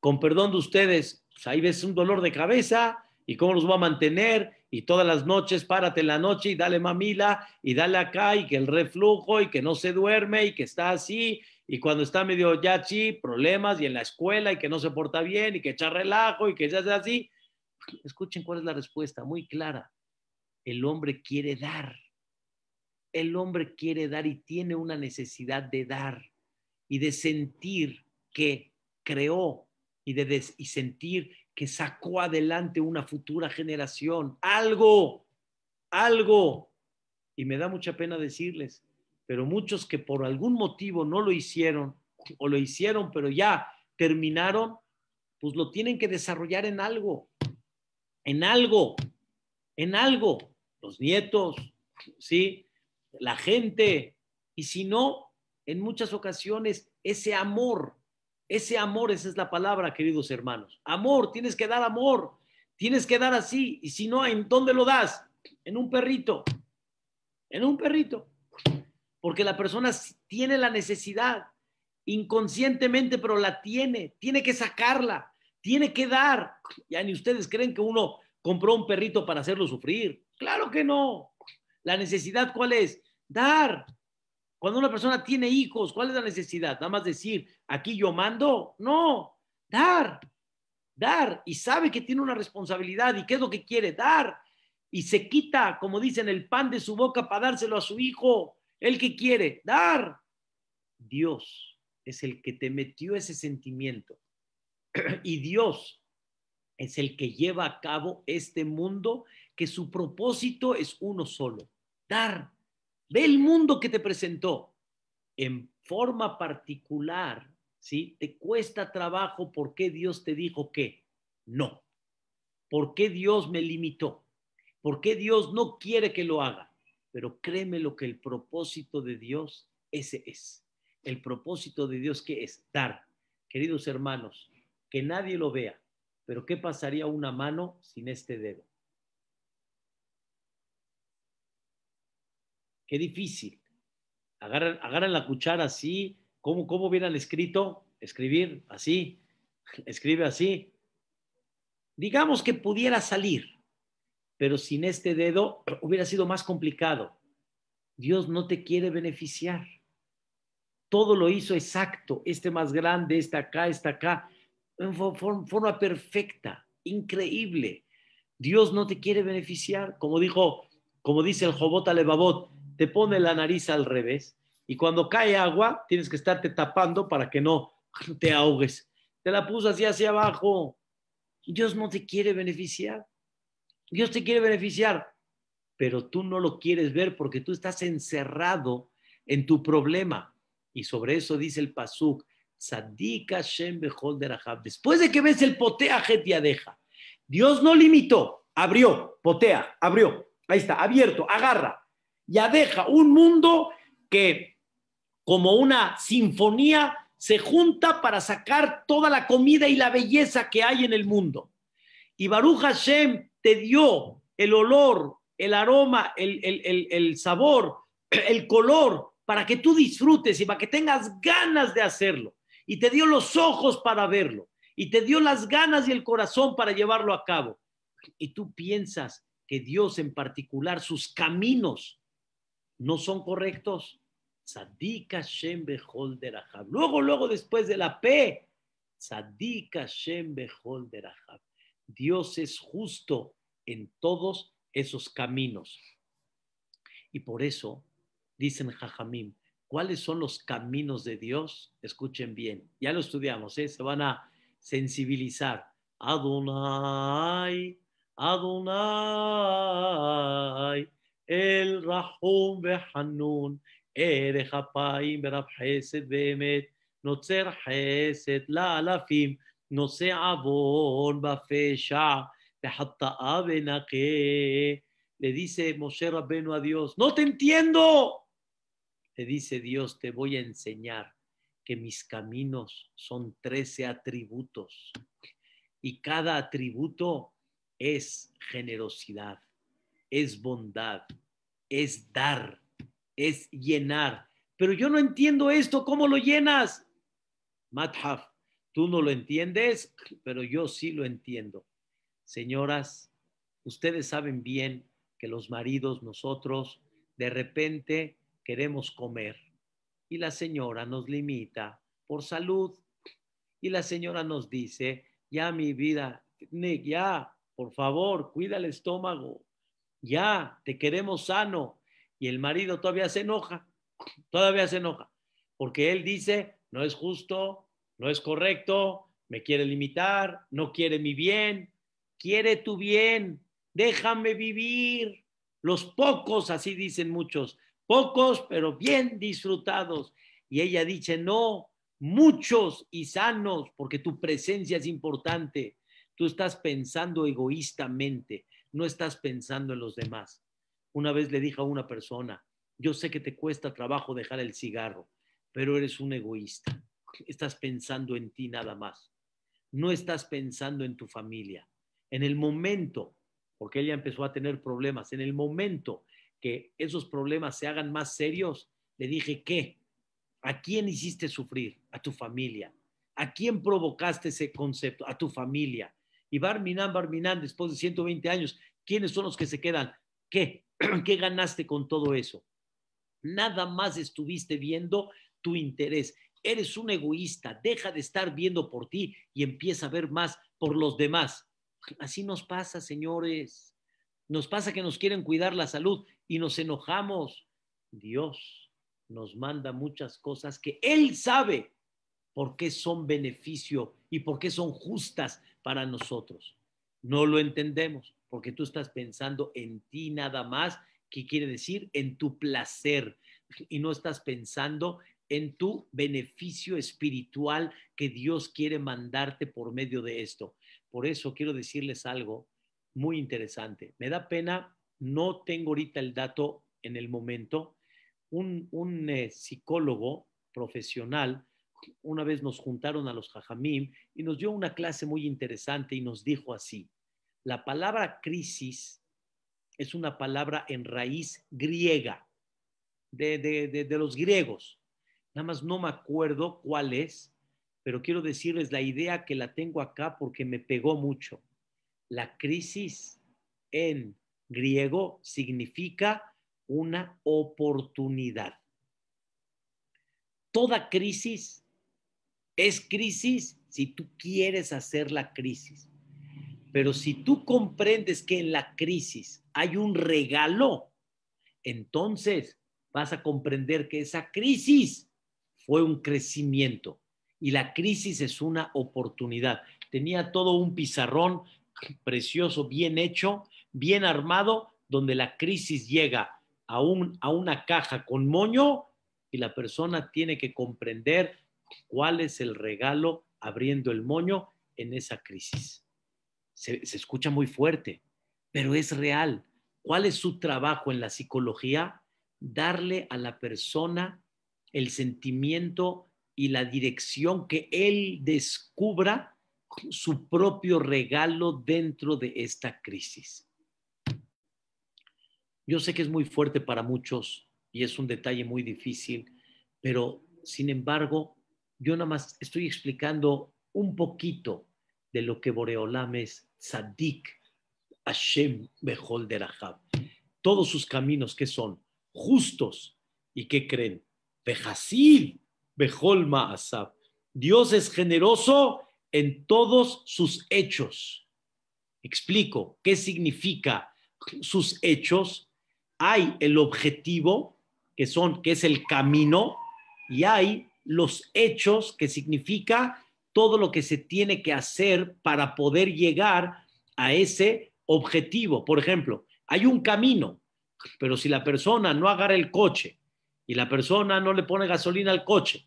Con perdón de ustedes, pues, ahí ves un dolor de cabeza y cómo los va a mantener y todas las noches párate en la noche y dale mamila y dale acá y que el reflujo y que no se duerme y que está así y cuando está medio yachi, problemas y en la escuela y que no se porta bien y que echa relajo y que se hace así. Escuchen cuál es la respuesta, muy clara. El hombre quiere dar. El hombre quiere dar y tiene una necesidad de dar y de sentir que creó y de y sentir que sacó adelante una futura generación, algo, algo. Y me da mucha pena decirles, pero muchos que por algún motivo no lo hicieron o lo hicieron, pero ya terminaron, pues lo tienen que desarrollar en algo, en algo, en algo, los nietos, ¿sí? La gente. Y si no, en muchas ocasiones, ese amor, ese amor, esa es la palabra, queridos hermanos. Amor, tienes que dar amor, tienes que dar así. Y si no, ¿en dónde lo das? En un perrito, en un perrito porque la persona tiene la necesidad inconscientemente, pero la tiene, tiene que sacarla, tiene que dar. Ya ni ustedes creen que uno compró un perrito para hacerlo sufrir. Claro que no. La necesidad cuál es? Dar. Cuando una persona tiene hijos, ¿cuál es la necesidad? Nada más decir, aquí yo mando. No, dar, dar. Y sabe que tiene una responsabilidad y qué es lo que quiere dar. Y se quita, como dicen, el pan de su boca para dárselo a su hijo el que quiere dar. Dios es el que te metió ese sentimiento. Y Dios es el que lleva a cabo este mundo que su propósito es uno solo, dar. Ve el mundo que te presentó. En forma particular, ¿sí? Te cuesta trabajo porque Dios te dijo que no. ¿Por qué Dios me limitó? ¿Por qué Dios no quiere que lo haga? Pero créeme lo que el propósito de Dios, ese es. El propósito de Dios que es dar. Queridos hermanos, que nadie lo vea, pero ¿qué pasaría una mano sin este dedo? Qué difícil. Agarran, la cuchara así. ¿Cómo, cómo viene escrito? Escribir así. Escribe así. Digamos que pudiera salir pero sin este dedo hubiera sido más complicado. Dios no te quiere beneficiar. Todo lo hizo exacto, este más grande, este acá, este acá, en forma perfecta, increíble. Dios no te quiere beneficiar, como dijo, como dice el Jobot Alebabot, te pone la nariz al revés y cuando cae agua tienes que estarte tapando para que no te ahogues. Te la puso así hacia abajo. Dios no te quiere beneficiar. Dios te quiere beneficiar, pero tú no lo quieres ver porque tú estás encerrado en tu problema. Y sobre eso dice el Pasuk, Sadika Shem Después de que ves el potea deja. Dios no limitó, abrió, potea, abrió. Ahí está, abierto, agarra. Ya deja un mundo que como una sinfonía se junta para sacar toda la comida y la belleza que hay en el mundo. Y Baruch Hashem te dio el olor, el aroma, el, sabor, el color, para que tú disfrutes y para que tengas ganas de hacerlo. Y te dio los ojos para verlo. Y te dio las ganas y el corazón para llevarlo a cabo. Y tú piensas que Dios en particular, sus caminos, no son correctos. Sadika Shem Luego, luego, después de la P, Sadika Shem Beholderahab. Dios es justo en todos esos caminos. Y por eso dicen Jajamim, ¿cuáles son los caminos de Dios? Escuchen bien, ya lo estudiamos, ¿eh? se van a sensibilizar. Adonai, Adonai, el Rahum Behanun, no sea בפשע וחטאה que Le dice Moshe Abeno a Dios, no te entiendo. Le dice Dios, te voy a enseñar que mis caminos son trece atributos y cada atributo es generosidad, es bondad, es dar, es llenar. Pero yo no entiendo esto, ¿cómo lo llenas? Mathaf. Tú no lo entiendes, pero yo sí lo entiendo. Señoras, ustedes saben bien que los maridos, nosotros, de repente queremos comer y la señora nos limita por salud y la señora nos dice, ya mi vida, Nick, ya, por favor, cuida el estómago, ya, te queremos sano. Y el marido todavía se enoja, todavía se enoja, porque él dice, no es justo, no es correcto, me quiere limitar, no quiere mi bien, quiere tu bien, déjame vivir. Los pocos, así dicen muchos, pocos pero bien disfrutados. Y ella dice, no, muchos y sanos, porque tu presencia es importante. Tú estás pensando egoístamente, no estás pensando en los demás. Una vez le dije a una persona, yo sé que te cuesta trabajo dejar el cigarro, pero eres un egoísta estás pensando en ti nada más. No estás pensando en tu familia. En el momento, porque ella empezó a tener problemas, en el momento que esos problemas se hagan más serios, le dije, ¿qué? ¿A quién hiciste sufrir? A tu familia. ¿A quién provocaste ese concepto? A tu familia. Y Barminan, Barminan, después de 120 años, ¿quiénes son los que se quedan? ¿Qué? ¿Qué ganaste con todo eso? Nada más estuviste viendo tu interés. Eres un egoísta, deja de estar viendo por ti y empieza a ver más por los demás. Así nos pasa, señores. Nos pasa que nos quieren cuidar la salud y nos enojamos. Dios nos manda muchas cosas que Él sabe por qué son beneficio y por qué son justas para nosotros. No lo entendemos porque tú estás pensando en ti nada más, que quiere decir en tu placer, y no estás pensando en tu beneficio espiritual que Dios quiere mandarte por medio de esto. Por eso quiero decirles algo muy interesante. Me da pena, no tengo ahorita el dato en el momento. Un, eh, psicólogo profesional, una vez nos juntaron a los jajamim y nos dio una clase muy interesante y nos dijo así, la palabra crisis es una palabra en raíz griega, de los griegos nada más no me acuerdo cuál es, pero quiero decirles la idea que la tengo acá porque me pegó mucho. La crisis en griego significa una oportunidad. Toda crisis es crisis si tú quieres hacer la crisis. Pero si tú comprendes que en la crisis hay un regalo, entonces vas a comprender que esa crisis fue un crecimiento y la crisis es una oportunidad. Tenía todo un pizarrón precioso, bien hecho, bien armado, donde la crisis llega a, a una caja con moño y la persona tiene que comprender cuál es el regalo abriendo el moño en esa crisis. Se, se, escucha muy fuerte, pero es real. ¿Cuál es su trabajo en la psicología? Darle a la persona el sentimiento y la dirección que él descubra su propio regalo dentro de esta crisis. Yo sé que es muy fuerte para muchos y es un detalle muy difícil, pero sin embargo, yo nada más estoy explicando un poquito de lo que Boreolam es sadik Hashem Behol Todos sus caminos que son justos y que creen Bejasil, Bejol Dios es generoso en todos sus hechos. Explico, ¿qué significa sus hechos? Hay el objetivo, que, son, que es el camino, y hay los hechos, que significa todo lo que se tiene que hacer para poder llegar a ese objetivo. Por ejemplo, hay un camino, pero si la persona no agarra el coche y la persona no le pone gasolina al coche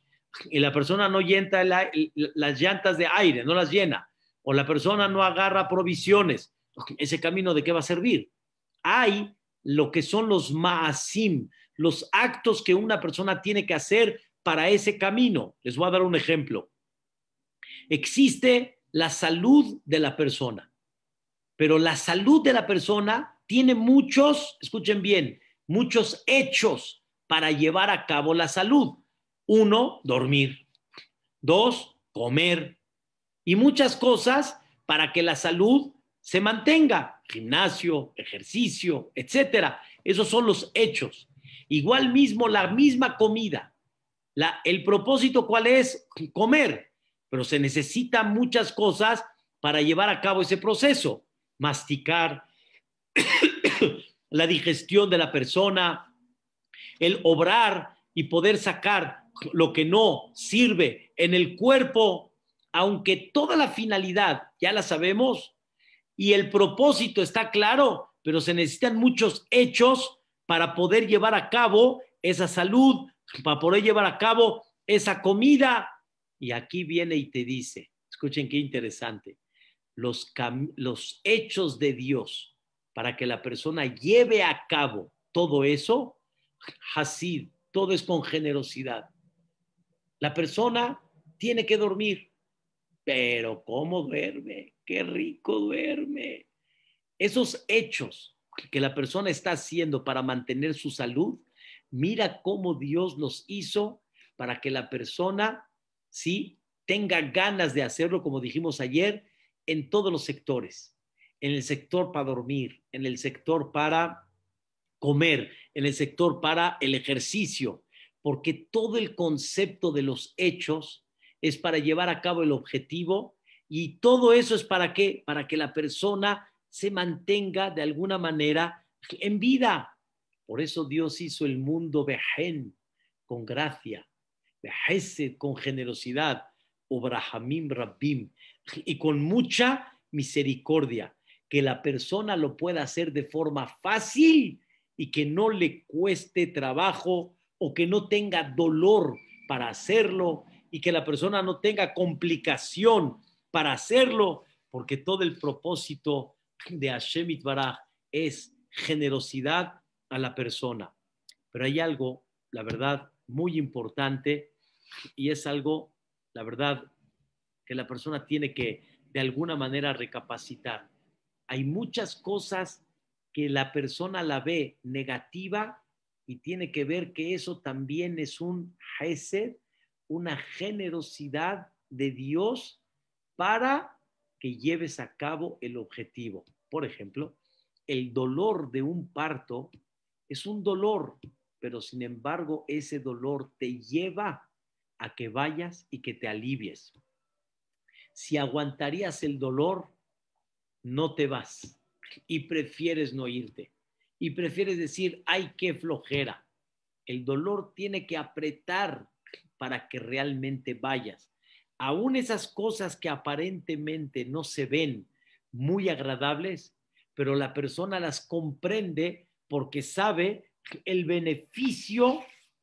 y la persona no llena las llantas de aire, no las llena, o la persona no agarra provisiones, ese camino de qué va a servir. Hay lo que son los maasim, los actos que una persona tiene que hacer para ese camino. Les voy a dar un ejemplo. Existe la salud de la persona, pero la salud de la persona tiene muchos, escuchen bien, muchos hechos para llevar a cabo la salud. Uno, dormir. Dos, comer. Y muchas cosas para que la salud se mantenga. Gimnasio, ejercicio, etcétera. Esos son los hechos. Igual mismo, la misma comida. La, el propósito, ¿cuál es? Comer. Pero se necesitan muchas cosas para llevar a cabo ese proceso. Masticar, la digestión de la persona, el obrar y poder sacar lo que no sirve en el cuerpo, aunque toda la finalidad ya la sabemos y el propósito está claro, pero se necesitan muchos hechos para poder llevar a cabo esa salud, para poder llevar a cabo esa comida. Y aquí viene y te dice, escuchen qué interesante, los, los hechos de Dios para que la persona lleve a cabo todo eso, hasid, todo es con generosidad. La persona tiene que dormir, pero ¿cómo duerme? Qué rico duerme. Esos hechos que la persona está haciendo para mantener su salud, mira cómo Dios nos hizo para que la persona, sí, tenga ganas de hacerlo, como dijimos ayer, en todos los sectores, en el sector para dormir, en el sector para comer, en el sector para el ejercicio, porque todo el concepto de los hechos es para llevar a cabo el objetivo y todo eso es para qué? Para que la persona se mantenga de alguna manera en vida. Por eso Dios hizo el mundo con gracia, con generosidad, Obrahamim Rabbim y con mucha misericordia, que la persona lo pueda hacer de forma fácil y que no le cueste trabajo o que no tenga dolor para hacerlo y que la persona no tenga complicación para hacerlo, porque todo el propósito de Hashem Itbaraj es generosidad a la persona. Pero hay algo, la verdad, muy importante y es algo, la verdad, que la persona tiene que de alguna manera recapacitar. Hay muchas cosas que la persona la ve negativa y tiene que ver que eso también es un hesed, una generosidad de Dios para que lleves a cabo el objetivo. Por ejemplo, el dolor de un parto es un dolor, pero sin embargo ese dolor te lleva a que vayas y que te alivies. Si aguantarías el dolor, no te vas y prefieres no irte. Y prefieres decir, ay, qué flojera. El dolor tiene que apretar para que realmente vayas. Aún esas cosas que aparentemente no se ven muy agradables, pero la persona las comprende porque sabe el beneficio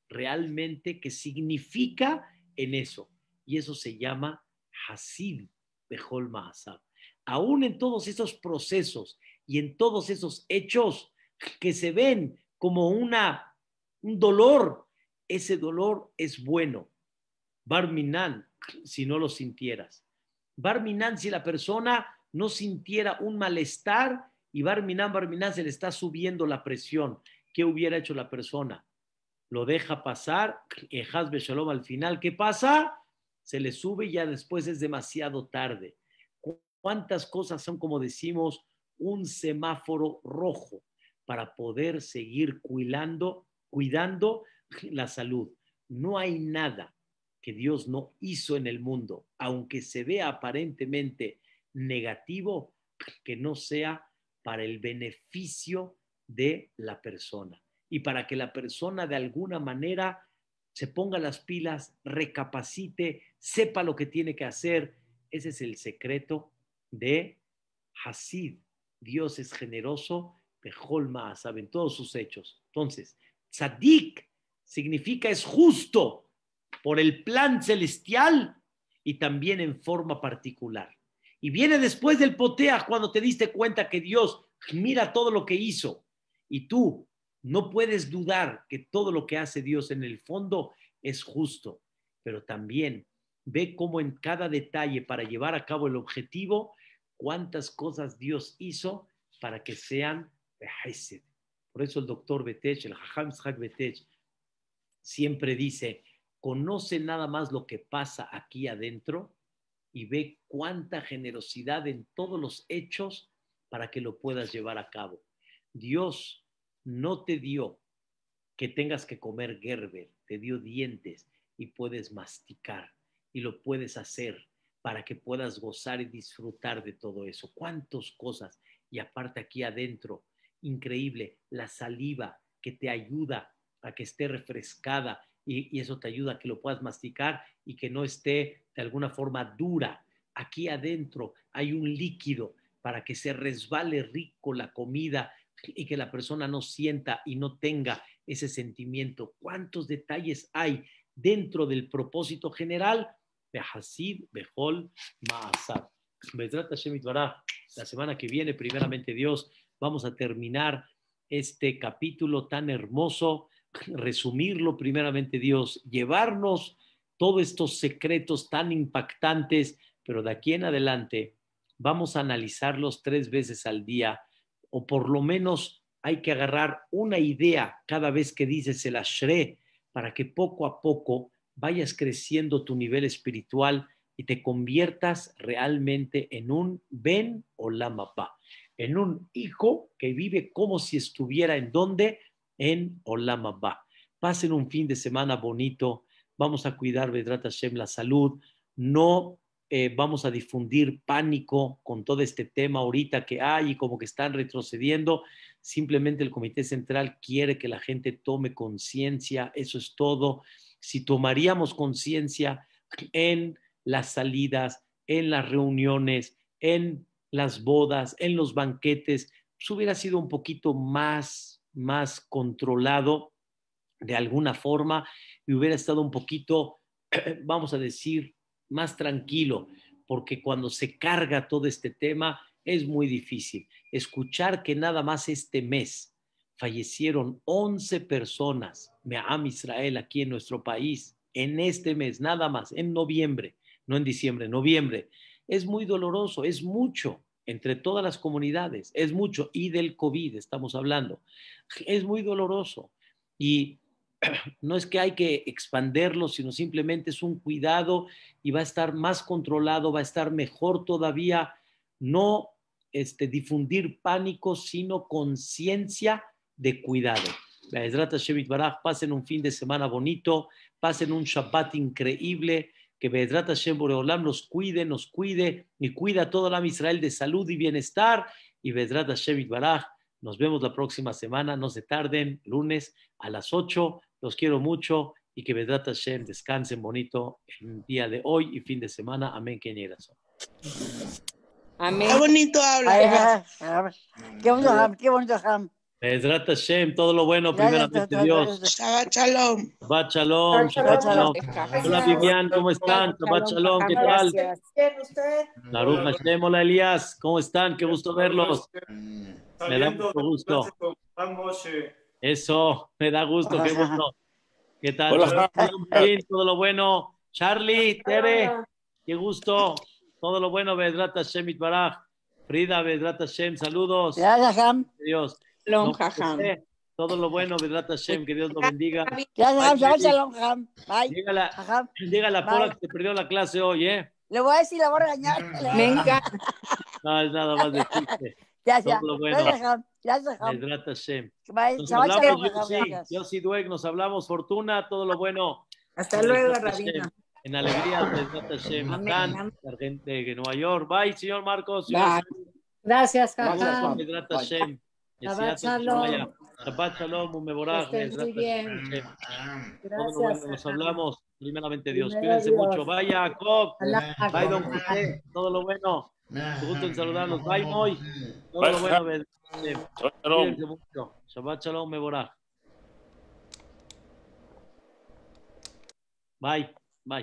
realmente que significa en eso. Y eso se llama Hasid Behol Aún en todos esos procesos y en todos esos hechos que se ven como una, un dolor, ese dolor es bueno. Barminan, si no lo sintieras. Barminan, si la persona no sintiera un malestar y Barminan, Barminan se le está subiendo la presión. ¿Qué hubiera hecho la persona? Lo deja pasar, Ejaz eh, Shalom al final, ¿qué pasa? Se le sube y ya después es demasiado tarde. ¿Cuántas cosas son, como decimos, un semáforo rojo para poder seguir cuidando, cuidando la salud. No hay nada que Dios no hizo en el mundo, aunque se vea aparentemente negativo, que no sea para el beneficio de la persona y para que la persona de alguna manera se ponga las pilas, recapacite, sepa lo que tiene que hacer. Ese es el secreto de Hasid, Dios es generoso, Pejolma, saben todos sus hechos. Entonces, tzadik significa es justo por el plan celestial y también en forma particular. Y viene después del potea cuando te diste cuenta que Dios mira todo lo que hizo y tú no puedes dudar que todo lo que hace Dios en el fondo es justo, pero también ve cómo en cada detalle para llevar a cabo el objetivo cuántas cosas Dios hizo para que sean de Por eso el doctor Betech, el Hajam Betech, siempre dice, conoce nada más lo que pasa aquí adentro y ve cuánta generosidad en todos los hechos para que lo puedas llevar a cabo. Dios no te dio que tengas que comer Gerber, te dio dientes y puedes masticar y lo puedes hacer para que puedas gozar y disfrutar de todo eso. Cuántas cosas. Y aparte aquí adentro, increíble, la saliva que te ayuda a que esté refrescada y, eso te ayuda a que lo puedas masticar y que no esté de alguna forma dura. Aquí adentro hay un líquido para que se resbale rico la comida y que la persona no sienta y no tenga ese sentimiento. ¿Cuántos detalles hay dentro del propósito general? Hasid Behol Maasad. La semana que viene, primeramente Dios, vamos a terminar este capítulo tan hermoso, resumirlo primeramente Dios, llevarnos todos estos secretos tan impactantes, pero de aquí en adelante vamos a analizarlos tres veces al día, o por lo menos hay que agarrar una idea cada vez que dices el ashre, para que poco a poco vayas creciendo tu nivel espiritual y te conviertas realmente en un Ben o pa en un hijo que vive como si estuviera en donde? En Ba. Pasen un fin de semana bonito, vamos a cuidar, Vedrat Hashem, la salud, no eh, vamos a difundir pánico con todo este tema ahorita que hay y como que están retrocediendo. Simplemente el Comité Central quiere que la gente tome conciencia, eso es todo si tomaríamos conciencia en las salidas, en las reuniones, en las bodas, en los banquetes, pues hubiera sido un poquito más, más controlado de alguna forma y hubiera estado un poquito, vamos a decir, más tranquilo, porque cuando se carga todo este tema es muy difícil. Escuchar que nada más este mes fallecieron 11 personas, Me'am Israel, aquí en nuestro país, en este mes, nada más, en noviembre, no en diciembre, noviembre. Es muy doloroso, es mucho entre todas las comunidades, es mucho, y del COVID estamos hablando, es muy doloroso. Y no es que hay que expanderlo, sino simplemente es un cuidado y va a estar más controlado, va a estar mejor todavía, no este, difundir pánico, sino conciencia de cuidado. Bedrata pasen un fin de semana bonito, pasen un Shabbat increíble, que Bedrata Hashem Boreolam nos cuide, nos cuide y cuida a toda la Israel de salud y bienestar. Y Bedrata Hashem Baraj, nos vemos la próxima semana, no se tarden, lunes a las 8. Los quiero mucho y que Bedrata Hashem descansen bonito el día de hoy y fin de semana. Amén, Amén. Qué bonito habla. Qué bonito, habla. Bezrat Hashem, todo lo bueno, primeramente Dios. Shabbat Shalom. Shabbat Shalom. Shabbat Shalom. Hola Vivian, ¿cómo están? Shabbat Shalom, ¿qué tal? Bien, usted. Hashem, hola Elías, ¿cómo están? Qué gusto verlos. Me da mucho gusto. Eso, me da gusto, qué gusto. ¿Qué tal? Todo lo bueno. Charlie, Tere, qué gusto. Todo lo bueno, Bezrat Hashem, Itbaraj. Frida, Bezrat Hashem, saludos. Gracias, Dios. Pues, eh, todo lo bueno, Vedrat Hashem, que Dios lo bendiga. Gracias, Shalom Longham. Bye. Llega la, llega pola que se perdió la clase hoy, ¿eh? Le voy a decir, la voy a regañar. Me encanta. No, es nada más de chiste. Gracias. Todo lo bueno. Gracias, Gracias, Hashem. Bye. Nos hablamos, yo sí, Dueg, nos hablamos. Fortuna, todo lo bueno. Hasta luego, Rabina. En alegría, Vedrat Hashem. La gente de Nueva York. Bye, señor Marcos. Bye. Gracias, Javier. Gracias, Vedrat Shabbat Shalom. Shabbat Gracias. nos hablamos primeramente Dios. Cuídense mucho. Vaya, Jacob. Bye, don José. Todo lo bueno. Un gusto en saludarlos. Bye, Moy. Todo lo bueno. Cuídense mucho. Shabbat Shalom, Meborah. Bye.